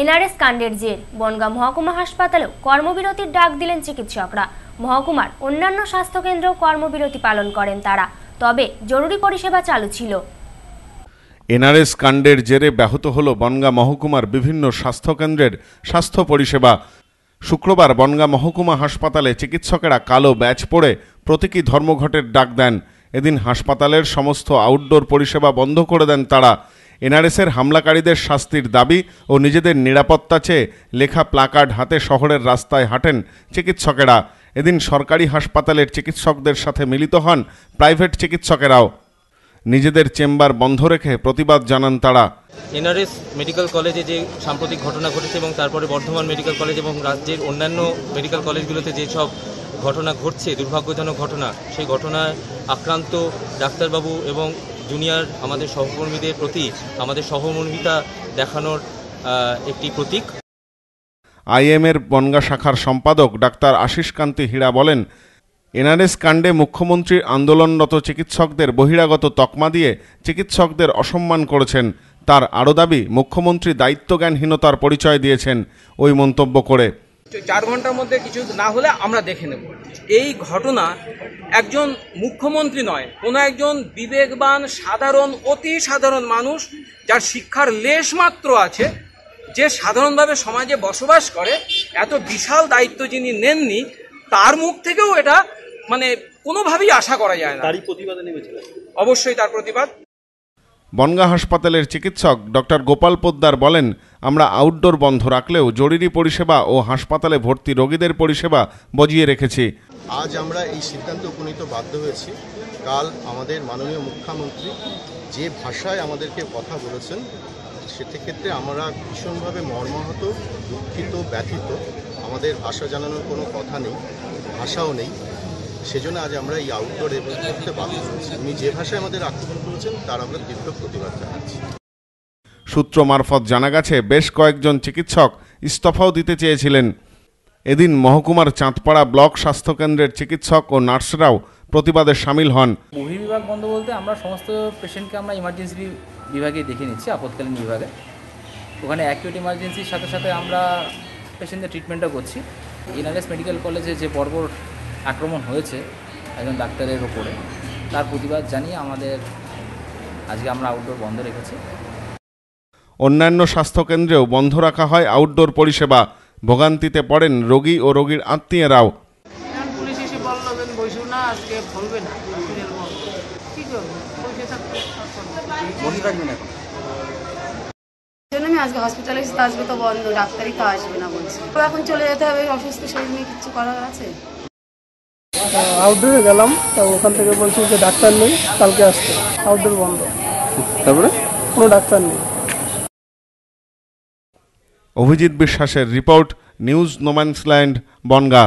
NRS কাণ্ডের জের বনগাঁ মহকুমা হাসপাতালেও কর্মবিরতির ডাক দিলেন চিকিৎসকরা মহকুমার অন্যান্য স্বাস্থ্যকেন্দ্রেও কর্মবিরতি পালন করেন তারা তবে জরুরি পরিষেবা চালু ছিল এনআরএস কাণ্ডের জেরে ব্যাহত হল বনগাঁ মহকুমার বিভিন্ন স্বাস্থ্যকেন্দ্রের স্বাস্থ্য পরিষেবা শুক্রবার বনগাঁ মহকুমা হাসপাতালে চিকিৎসকেরা কালো ব্যাচ পরে প্রতীকী ধর্মঘটের ডাক দেন এদিন হাসপাতালের সমস্ত আউটডোর পরিষেবা বন্ধ করে দেন তারা এনআরএসের হামলাকারীদের শাস্তির দাবি ও নিজেদের নিরাপত্তা চেয়ে লেখা প্লাকার্ড হাতে শহরের রাস্তায় হাঁটেন চিকিৎসকেরা এদিন সরকারি হাসপাতালের চিকিৎসকদের সাথে মিলিত হন প্রাইভেট চিকিৎসকেরাও নিজেদের চেম্বার বন্ধ রেখে প্রতিবাদ জানান তারা এনআরএস মেডিকেল কলেজে যে সাম্প্রতিক ঘটনা ঘটেছে এবং তারপরে বর্ধমান মেডিকেল কলেজ এবং রাজ্যের অন্যান্য মেডিকেল কলেজগুলোতে যেসব ঘটনা ঘটছে দুর্ভাগ্যজনক ঘটনা সেই ঘটনায় আক্রান্ত ডাক্তারবাবু এবং জুনিয়র আমাদের সহকর্মীদের প্রতি আমাদের সহমর্মিতা দেখানোর একটি প্রতীক এর বনগা শাখার সম্পাদক ডাক্তার আশিস কান্তি হীরা বলেন এনআরএস কাণ্ডে মুখ্যমন্ত্রীর আন্দোলনরত চিকিৎসকদের বহিরাগত তকমা দিয়ে চিকিৎসকদের অসম্মান করেছেন তার আরও দাবি মুখ্যমন্ত্রী দায়িত্বজ্ঞানহীনতার পরিচয় দিয়েছেন ওই মন্তব্য করে চার ঘন্টার মধ্যে কিছু না হলে আমরা দেখে নেব এই ঘটনা একজন মুখ্যমন্ত্রী নয় কোনো একজন বিবেকবান সাধারণ অতি সাধারণ মানুষ যার শিক্ষার লেশ মাত্র আছে যে সাধারণভাবে সমাজে বসবাস করে এত বিশাল দায়িত্ব যিনি নেননি তার মুখ থেকেও এটা মানে কোনোভাবেই আশা করা যায় না অবশ্যই তার প্রতিবাদ বনগা হাসপাতালের চিকিৎসক ডক্টর গোপাল পোদ্দার বলেন আমরা আউটডোর বন্ধ রাখলেও জরুরি পরিষেবা ও হাসপাতালে ভর্তি রোগীদের পরিষেবা বজিয়ে রেখেছি আজ আমরা এই সিদ্ধান্তে উপনীত বাধ্য হয়েছি কাল আমাদের মাননীয় মুখ্যমন্ত্রী যে ভাষায় আমাদেরকে কথা বলেছেন সেক্ষেত্রে আমরা ভীষণভাবে মর্মাহত দুঃখিত ব্যথিত আমাদের ভাষা জানানোর কোনো কথা নেই ভাষাও নেই সেজন্য আজ আমরা এই আউটডোর এবং করতে বাধ্য হয়েছি উনি যে ভাষায় আমাদের আক্রমণ করেছেন তার আমরা তীব্র প্রতিবাদ জানাচ্ছি সূত্র মারফত জানা গেছে বেশ কয়েকজন চিকিৎসক ইস্তফাও দিতে চেয়েছিলেন এদিন মহকুমার চাঁদপাড়া ব্লক স্বাস্থ্যকেন্দ্রের চিকিৎসক ও নার্সরাও প্রতিবাদে সামিল হন বিভাগ বন্ধ বলতে আমরা সমস্ত পেশেন্টকে আমরা ইমার্জেন্সি বিভাগে দেখে নিচ্ছি আপৎকালীন বিভাগে ওখানে অ্যাকিউট ইমার্জেন্সির সাথে সাথে আমরা পেশেন্টদের ট্রিটমেন্টও করছি এনআরএস মেডিকেল কলেজে যে বড় আক্রমণ হয়েছে একজন ডাক্তারের ওপরে তার প্রতিবাদ জানিয়ে আমাদের আজকে আমরা আউটডোর বন্ধ রেখেছি অন্যান্য স্বাস্থ্যকেন্দ্রেও বন্ধ রাখা হয় আউটডোর পরিষেবা ভোগান্তিতে পড়েন রোগী ও রোগীর আত্মীয়রাও আজকে হসপিটালে আসবে তো বন্ধ ডাক্তারই তো আসবে না বলছে এখন চলে যেতে হবে অসুস্থ শরীর নিয়ে কিছু করার আছে আউটডোরে গেলাম তা ওখান থেকে বলছি যে ডাক্তার নেই কালকে আসতে আউটডোর বন্ধ তারপরে কোনো ডাক্তার নেই অভিজিৎ বিশ্বাসের রিপোর্ট নিউজ নোম্যান্সল্যান্ড বনগা